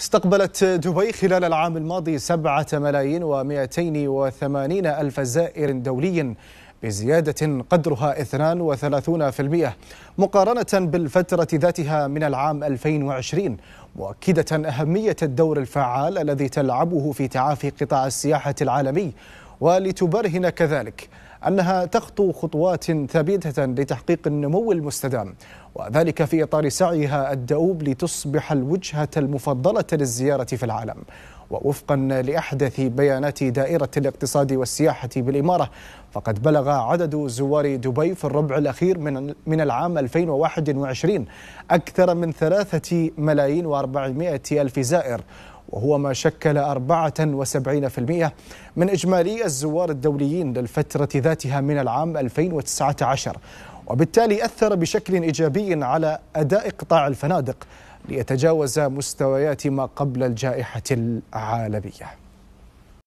استقبلت دبي خلال العام الماضي سبعة ملايين ومئتين وثمانين ألف زائر دولي بزيادة قدرها 32% مقارنة بالفترة ذاتها من العام 2020 مؤكدة أهمية الدور الفعال الذي تلعبه في تعافي قطاع السياحة العالمي ولتبرهن كذلك أنها تخطو خطوات ثابتة لتحقيق النمو المستدام وذلك في إطار سعيها الدؤوب لتصبح الوجهة المفضلة للزيارة في العالم ووفقا لأحدث بيانات دائرة الاقتصاد والسياحة بالإمارة فقد بلغ عدد زوار دبي في الربع الأخير من من العام 2021 أكثر من ثلاثة ملايين وأربعمائة ألف زائر وهو ما شكل 74% من إجمالي الزوار الدوليين للفترة ذاتها من العام 2019 وبالتالي أثر بشكل إيجابي على أداء قطاع الفنادق ليتجاوز مستويات ما قبل الجائحة العالمية